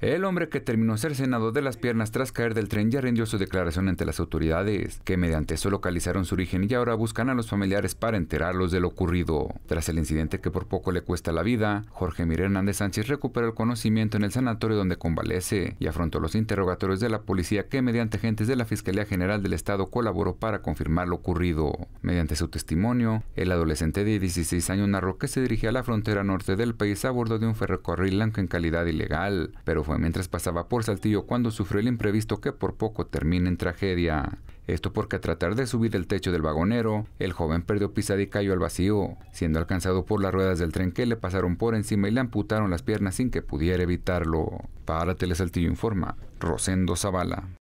El hombre que terminó ser senado de las piernas tras caer del tren ya rindió su declaración ante las autoridades, que mediante eso localizaron su origen y ahora buscan a los familiares para enterarlos de lo ocurrido. Tras el incidente que por poco le cuesta la vida, Jorge Mir Hernández Sánchez recuperó el conocimiento en el sanatorio donde convalece y afrontó los interrogatorios de la policía que mediante agentes de la Fiscalía General del Estado colaboró para confirmar lo ocurrido. Mediante su testimonio, el adolescente de 16 años narró que se dirigía a la frontera norte del país a bordo de un ferrocarril blanco en calidad ilegal, pero fue mientras pasaba por Saltillo cuando sufrió el imprevisto que por poco termina en tragedia. Esto porque a tratar de subir el techo del vagonero, el joven perdió pisada y cayó al vacío, siendo alcanzado por las ruedas del tren que le pasaron por encima y le amputaron las piernas sin que pudiera evitarlo. Para Telesaltillo informa, Rosendo Zavala.